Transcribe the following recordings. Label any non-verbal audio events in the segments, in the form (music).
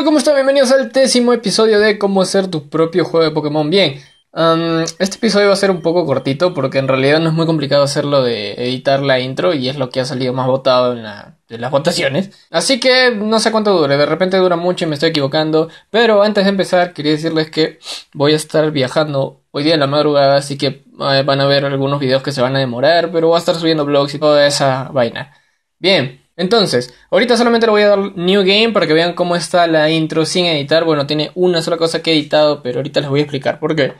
Hola, ¿cómo están? Bienvenidos al décimo episodio de Cómo hacer tu propio juego de Pokémon. Bien, um, este episodio va a ser un poco cortito porque en realidad no es muy complicado hacerlo de editar la intro y es lo que ha salido más votado en, las votaciones. Así que no sé cuánto dure, de repente dura mucho y me estoy equivocando. Pero antes de empezar, quería decirles que voy a estar viajando hoy día en la madrugada, así que eh, van a ver algunos videos que se van a demorar, pero voy a estar subiendo blogs y toda esa vaina. Bien. Entonces, ahorita solamente le voy a dar New Game para que vean cómo está la intro sin editar. Bueno, tiene una sola cosa que he editado, pero ahorita les voy a explicar por qué.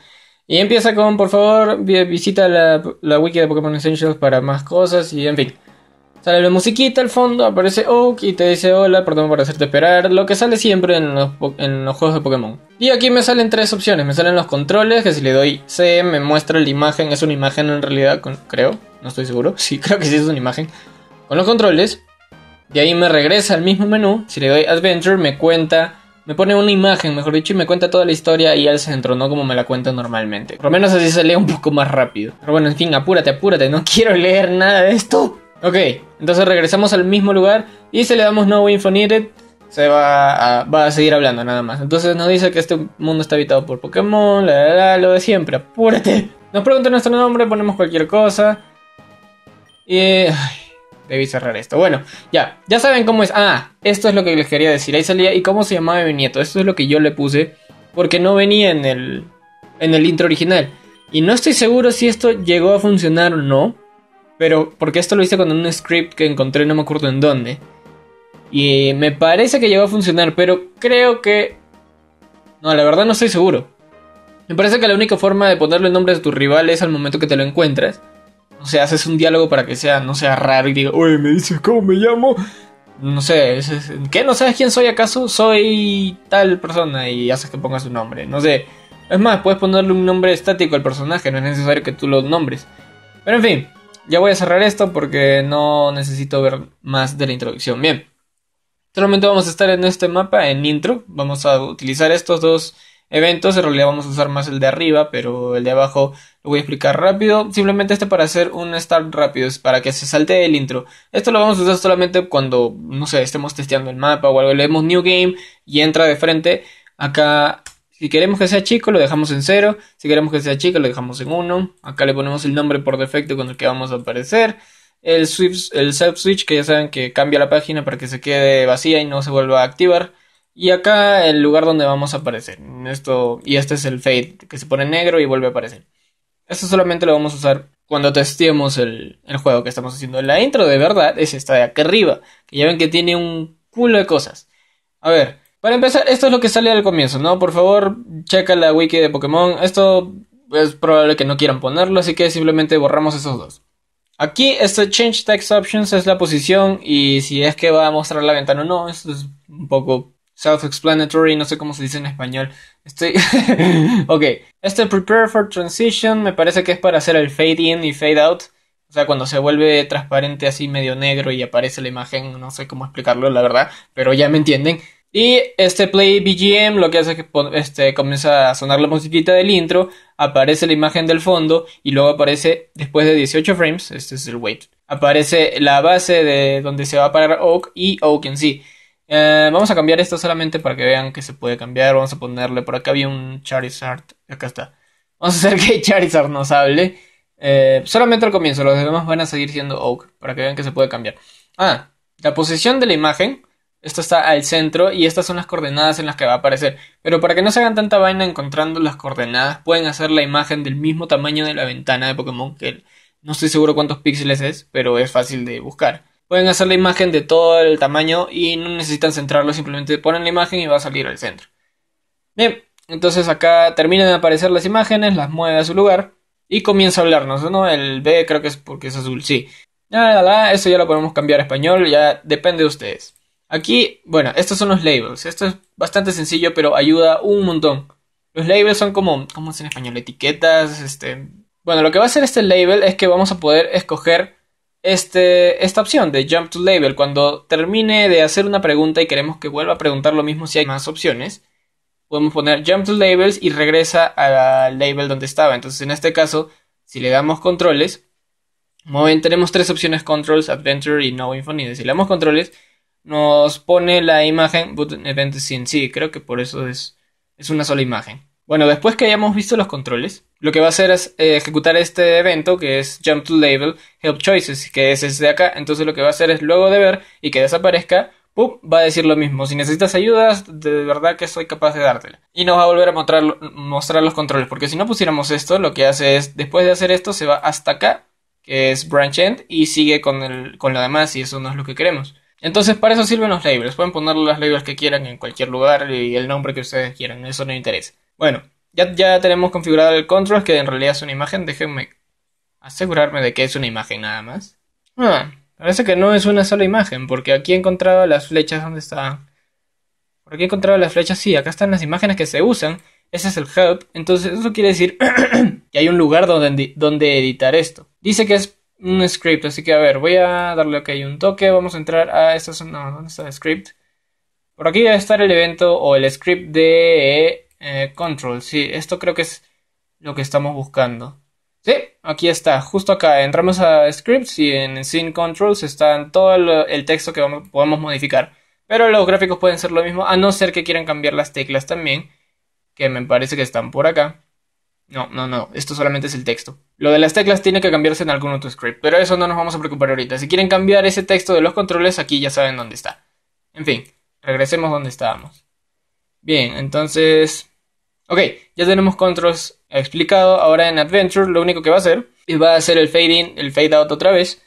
Y empieza con, por favor, visita la, wiki de Pokémon Essentials para más cosas y en fin. Sale la musiquita al fondo, aparece Oak y te dice hola, perdón por hacerte esperar, lo que sale siempre en los, juegos de Pokémon. Y aquí me salen tres opciones, me salen los controles, que si le doy C me muestra la imagen, es una imagen en realidad, creo, no estoy seguro, (laughs) sí, creo que sí es una imagen. Con los controles, y ahí me regresa al mismo menú. Si le doy Adventure, me cuenta. Me pone una imagen, mejor dicho, y me cuenta toda la historia y al centro, no como me la cuenta normalmente. Por lo menos así se lee un poco más rápido. Pero bueno, en fin, apúrate, apúrate, no (laughs) quiero leer nada de esto. Ok, entonces regresamos al mismo lugar y si le damos No Info Needed, se va a, va a seguir hablando nada más. Entonces nos dice que este mundo está habitado por Pokémon, la, la, la lo de siempre, apúrate. Nos pregunta nuestro nombre, ponemos cualquier cosa. Y debí cerrar esto. Bueno, ya, ya saben cómo es. Ah, esto es lo que les quería decir. Ahí salía. ¿Y cómo se llamaba mi nieto? Esto es lo que yo le puse. Porque no venía en el, en el intro original. Y no estoy seguro si esto llegó a funcionar o no. Pero porque esto lo hice con un script que encontré, no me acuerdo en dónde. Y me parece que llegó a funcionar, pero creo que... No, la verdad no estoy seguro. Me parece que la única forma de ponerle el nombre de tu rival es al momento que te lo encuentras. O sea, haces un diálogo para que sea, no sea raro y diga, oye, me dices cómo me llamo. No sé, ¿qué? ¿No sabes quién soy acaso? Soy tal persona y haces que pongas su nombre. No sé. Es más, puedes ponerle un nombre estático al personaje, no es necesario que tú lo nombres. Pero en fin, ya voy a cerrar esto porque no necesito ver más de la introducción. Bien. momento vamos a estar en este mapa, en intro. Vamos a utilizar estos dos eventos, en realidad vamos a usar más el de arriba, pero el de abajo lo voy a explicar rápido. Simplemente este para hacer un start rápido, es para que se salte el intro. Esto lo vamos a usar solamente cuando, no sé, estemos testeando el mapa o algo, leemos New Game y entra de frente. Acá, si queremos que sea chico, lo dejamos en 0. Si queremos que sea chico, lo dejamos en 1. Acá le ponemos el nombre por defecto con el que vamos a aparecer. El, el self switch, que ya saben que cambia la página para que se quede vacía y no se vuelva a activar. Y acá el lugar donde vamos a aparecer. Esto, y este es el fade, que se pone negro y vuelve a aparecer. Esto solamente lo vamos a usar cuando testemos el, el juego que estamos haciendo. La intro de verdad es esta de acá arriba, que ya ven que tiene un culo de cosas. A ver, para empezar, esto es lo que sale al comienzo, ¿no? Por favor, checa la wiki de Pokémon. Esto es probable que no quieran ponerlo, así que simplemente borramos esos dos. Aquí este Change Text Options es la posición y si es que va a mostrar la ventana o no, esto es un poco self-explanatory, no sé cómo se dice en español. Estoy. (laughs) ok. Este prepare for transition me parece que es para hacer el fade in y fade out. O sea, cuando se vuelve transparente así medio negro y aparece la imagen, no sé cómo explicarlo, la verdad, pero ya me entienden. Y este play BGM lo que hace es que este, comienza a sonar la musiquita del intro, aparece la imagen del fondo y luego aparece, después de 18 frames, este es el wait, aparece la base de donde se va a parar Oak y Oak en sí. Eh, vamos a cambiar esto solamente para que vean que se puede cambiar. Vamos a ponerle, por acá había un Charizard. Acá está. Vamos a hacer que (laughs) Charizard nos hable. Eh, solamente al comienzo, los demás van a seguir siendo Oak, para que vean que se puede cambiar. Ah, la posición de la imagen. Esta está al centro y estas son las coordenadas en las que va a aparecer. Pero para que no se hagan tanta vaina encontrando las coordenadas, pueden hacer la imagen del mismo tamaño de la ventana de Pokémon, que no estoy seguro cuántos píxeles es, pero es fácil de buscar. Pueden hacer la imagen de todo el tamaño y no necesitan centrarlo, simplemente ponen la imagen y va a salir al centro. Bien, entonces acá terminan de aparecer las imágenes, las mueve a su lugar y comienza a hablarnos, ¿no? El B creo que es porque es azul, sí. Nada, eso ya lo podemos cambiar a español, ya depende de ustedes. Aquí, bueno, estos son los labels. Esto es bastante sencillo, pero ayuda un montón. Los labels son como, ¿cómo es en español? Etiquetas, este... Bueno, lo que va a hacer este label es que vamos a poder escoger este, esta opción de Jump to Label, cuando termine de hacer una pregunta y queremos que vuelva a preguntar lo mismo si hay más opciones, podemos poner Jump to Labels y regresa al label donde estaba. Entonces, en este caso, si le damos controles, tenemos tres opciones: Controls, Adventure y No Y Si le damos controles, nos pone la imagen Boot Event Scene. Sí, creo que por eso es, es una sola imagen. Bueno, después que hayamos visto los controles, lo que va a hacer es eh, ejecutar este evento que es jump to label help choices, que es este de acá. Entonces lo que va a hacer es luego de ver y que desaparezca, ¡pum! va a decir lo mismo. Si necesitas ayudas, de verdad que soy capaz de dártela. Y nos va a volver a mostrar, mostrar los controles, porque si no pusiéramos esto, lo que hace es, después de hacer esto, se va hasta acá, que es branch end, y sigue con, con lo demás, y eso no es lo que queremos. Entonces, para eso sirven los labels. Pueden poner las labels que quieran en cualquier lugar y el nombre que ustedes quieran, eso no interesa. Bueno, ya, ya tenemos configurado el control, que en realidad es una imagen. Déjenme asegurarme de que es una imagen nada más. Ah, parece que no es una sola imagen, porque aquí he encontrado las flechas donde están. Por aquí he encontrado las flechas, sí, acá están las imágenes que se usan. Ese es el help. entonces eso quiere decir (clears throat) que hay un lugar donde, donde editar esto. Dice que es un script, así que a ver, voy a darle ok un toque, vamos a entrar a esta zona, no, ¿dónde está el script? Por aquí debe estar el evento o el script de eh, control, sí, esto creo que es lo que estamos buscando. Sí, aquí está, justo acá. Entramos a scripts y en scene controls está todo el, texto que podemos modificar. Pero los gráficos pueden ser lo mismo, a no ser que quieran cambiar las teclas también, que me parece que están por acá. No, no, no, esto solamente es el texto. Lo de las teclas tiene que cambiarse en algún otro script, pero eso no nos vamos a preocupar ahorita. Si quieren cambiar ese texto de los controles, aquí ya saben dónde está. En fin, regresemos donde estábamos. Bien, entonces... Ok, ya tenemos controls explicado. Ahora en Adventure lo único que va a hacer es va a hacer el fade in, el fade out otra vez.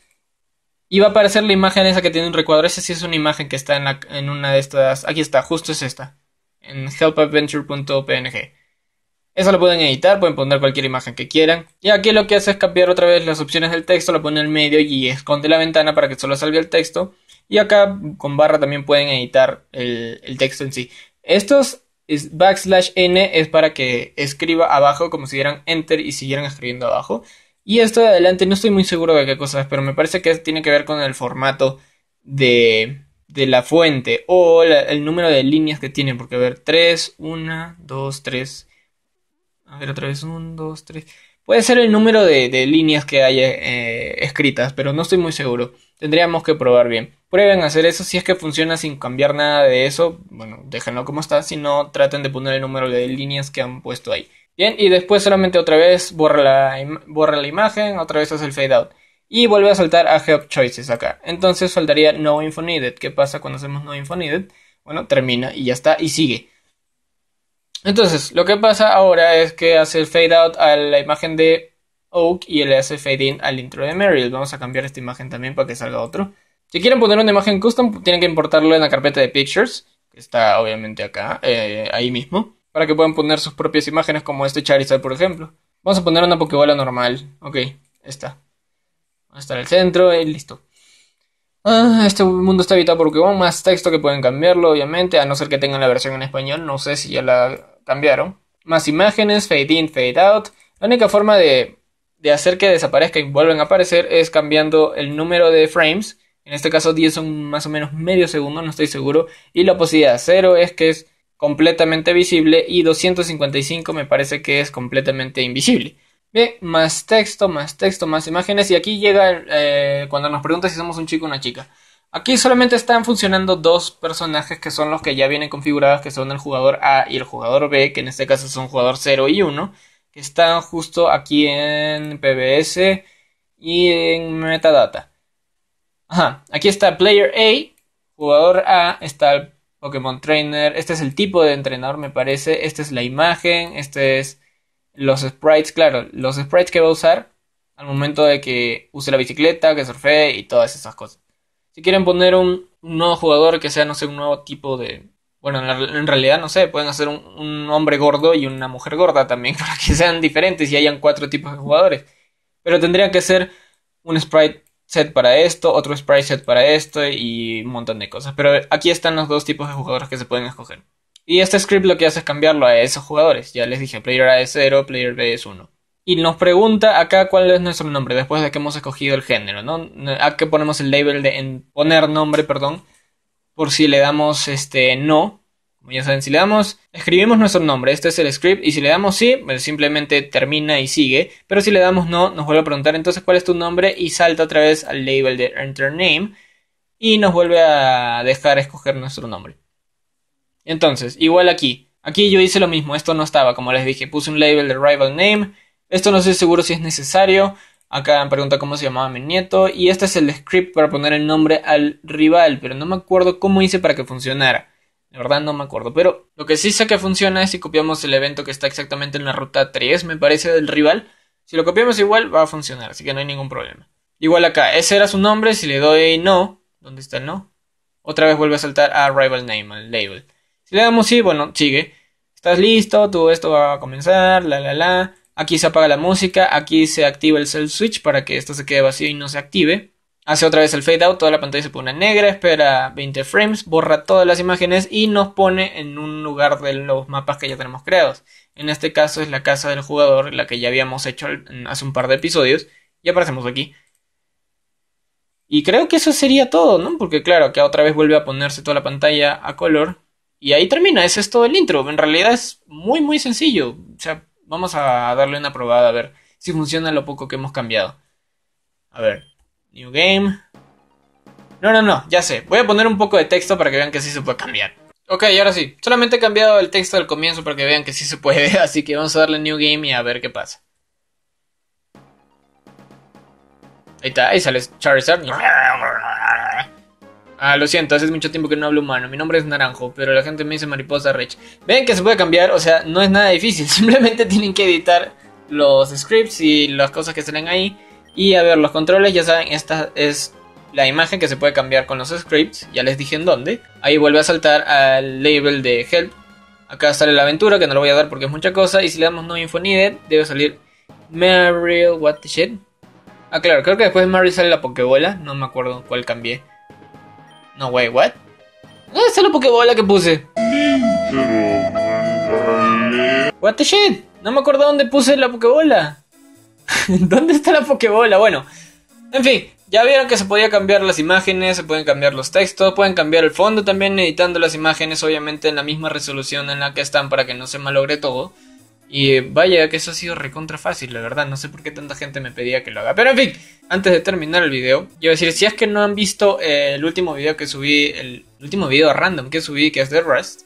Y va a aparecer la imagen esa que tiene un recuadro. Esa sí es una imagen que está en, una de estas... Aquí está, justo es esta. En helpadventure.png. Eso lo pueden editar, pueden poner cualquier imagen que quieran. Y aquí lo que hace es cambiar otra vez las opciones del texto, lo pone en medio y esconde la ventana para que solo salga el texto. Y acá con barra también pueden editar el, el texto en sí. Estos es backslash n es para que escriba abajo como si dieran enter y siguieran escribiendo abajo. Y esto de adelante no estoy muy seguro de qué cosa es pero me parece que tiene que ver con el formato de, de la fuente o el número de líneas que tiene, porque a ver, 3, 1, 2, 3. A ver, otra vez, 1, 2, 3. Puede ser el número de, líneas que hay eh, escritas, pero no estoy muy seguro. Tendríamos que probar bien. Prueben hacer eso. Si es que funciona sin cambiar nada de eso, bueno, déjenlo como está. Si no, traten de poner el número de líneas que han puesto ahí. Bien, y después solamente otra vez borra la, imagen, otra vez hace el fade out. Y vuelve a saltar a Help Choices acá. Entonces faltaría No Info Needed. ¿Qué pasa cuando hacemos No Info Bueno, termina y ya está, y sigue. Entonces, lo que pasa ahora es que hace el fade out a la imagen de Oak y le hace fade in al intro de Meryl. Vamos a cambiar esta imagen también para que salga otro. Si quieren poner una imagen custom, tienen que importarlo en la carpeta de Pictures, que está obviamente acá, eh, ahí mismo, para que puedan poner sus propias imágenes, como este Charizard, por ejemplo. Vamos a poner una Pokébola normal. Ok, está. Va a estar el centro y eh, listo. Ah, este mundo está habitado por Pokémon, más texto que pueden cambiarlo, obviamente, a no ser que tengan la versión en español. No sé si ya la cambiaron. Más imágenes, fade in, fade out. La única forma de, hacer que desaparezca y vuelvan a aparecer es cambiando el número de frames. En este caso 10 son más o menos medio segundo, no estoy seguro. Y la posibilidad 0 es que es completamente visible y 255 me parece que es completamente invisible. Bien, más texto, más texto, más imágenes. Y aquí llega eh, cuando nos pregunta si somos un chico o una chica. Aquí solamente están funcionando dos personajes que son los que ya vienen configurados, que son el jugador A y el jugador B, que en este caso son jugador 0 y 1, que están justo aquí en PBS y en metadata. Ajá, aquí está Player A, jugador A, está el Pokémon Trainer, este es el tipo de entrenador me parece, esta es la imagen, este es los sprites, claro, los sprites que va a usar al momento de que use la bicicleta, que surfee y todas esas cosas. Si quieren poner un, nuevo jugador que sea, no sé, un nuevo tipo de... Bueno, en, realidad no sé, pueden hacer un, un, hombre gordo y una mujer gorda también (laughs) para que sean diferentes y hayan cuatro tipos de jugadores. Pero tendría que ser un sprite set para esto, otro sprite set para esto y un montón de cosas. Pero aquí están los dos tipos de jugadores que se pueden escoger. Y este script lo que hace es cambiarlo a esos jugadores. Ya les dije, player A es 0, player B es 1 y nos pregunta acá cuál es nuestro nombre después de que hemos escogido el género, ¿no? A ponemos el label de poner nombre, perdón, por si le damos este no. Como ya saben, si le damos, escribimos nuestro nombre, este es el script, y si le damos sí, pues, simplemente termina y sigue, pero si le damos no, nos vuelve a preguntar entonces cuál es tu nombre y salta otra vez al label de enter name y nos vuelve a dejar escoger nuestro nombre. Entonces, igual aquí, aquí yo hice lo mismo, esto no estaba, como les dije, puse un label de rival name, esto no estoy seguro si es necesario. Acá me pregunta cómo se llamaba mi nieto. Y este es el script para poner el nombre al rival. Pero no me acuerdo cómo hice para que funcionara. De verdad no me acuerdo. Pero lo que sí sé que funciona es si copiamos el evento que está exactamente en la ruta 3, me parece, del rival. Si lo copiamos igual, va a funcionar. Así que no hay ningún problema. Igual acá. Ese era su nombre. Si le doy no. ¿Dónde está el no? Otra vez vuelve a saltar a rival name, al label. Si le damos sí, bueno, sigue. Estás listo, todo esto va a comenzar, la la la. Aquí se apaga la música, aquí se activa el cell switch para que esto se quede vacío y no se active. Hace otra vez el fade out, toda la pantalla se pone negra, espera 20 frames, borra todas las imágenes y nos pone en un lugar de los mapas que ya tenemos creados. En este caso es la casa del jugador, la que ya habíamos hecho hace un par de episodios, y aparecemos aquí. Y creo que eso sería todo, ¿no? Porque claro, acá otra vez vuelve a ponerse toda la pantalla a color. Y ahí termina, ese es todo el intro. En realidad es muy, muy sencillo. O sea, Vamos a darle una probada a ver si funciona lo poco que hemos cambiado. A ver, New Game. No, no, no, ya sé. Voy a poner un poco de texto para que vean que sí se puede cambiar. Ok, ahora sí. Solamente he cambiado el texto del comienzo para que vean que sí se puede. (laughs) Así que vamos a darle New Game y a ver qué pasa. Ahí está, ahí sale Charizard. Ah, lo siento, hace mucho tiempo que no hablo humano. Mi nombre es Naranjo, pero la gente me dice Mariposa Rich. Ven que se puede cambiar, o sea, no es nada difícil. (laughs) Simplemente tienen que editar los scripts y las cosas que salen ahí. Y a ver, los controles, ya saben, esta es la imagen que se puede cambiar con los scripts. Ya les dije en dónde. Ahí vuelve a saltar al label de help. Acá sale la aventura, que no lo voy a dar porque es mucha cosa. Y si le damos no info needed, debe salir Mario what the shit. Ah, claro, creo que después de Mary sale la Pokébola. No me acuerdo cuál cambié. No, way, what? ¿Dónde está la pokebola que puse. What the shit? No me acuerdo dónde puse la pokebola. (laughs) ¿Dónde está la pokebola? Bueno, en fin, ya vieron que se podía cambiar las imágenes, se pueden cambiar los textos, pueden cambiar el fondo también editando las imágenes, obviamente en la misma resolución en la que están para que no se malogre todo. Y eh, vaya que eso ha sido recontra fácil, la verdad. No sé por qué tanta gente me pedía que lo haga. Pero en fin, antes de terminar el video, yo a decir, si es que no han visto eh, el último video que subí, el último video random que subí, que es The Rust,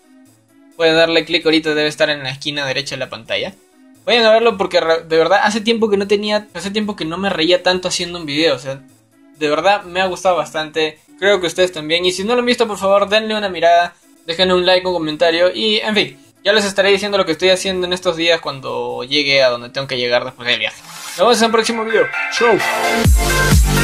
pueden darle clic ahorita, debe estar en la esquina derecha de la pantalla. Vayan a verlo porque de verdad hace tiempo que no tenía, hace tiempo que no me reía tanto haciendo un video. O sea, de verdad me ha gustado bastante. Creo que ustedes también. Y si no lo han visto, por favor, denle una mirada, dejen un like, un comentario y en fin. Ya les estaré diciendo lo que estoy haciendo en estos días cuando llegue a donde tengo que llegar después del viaje. Nos vemos en el próximo video. Chau.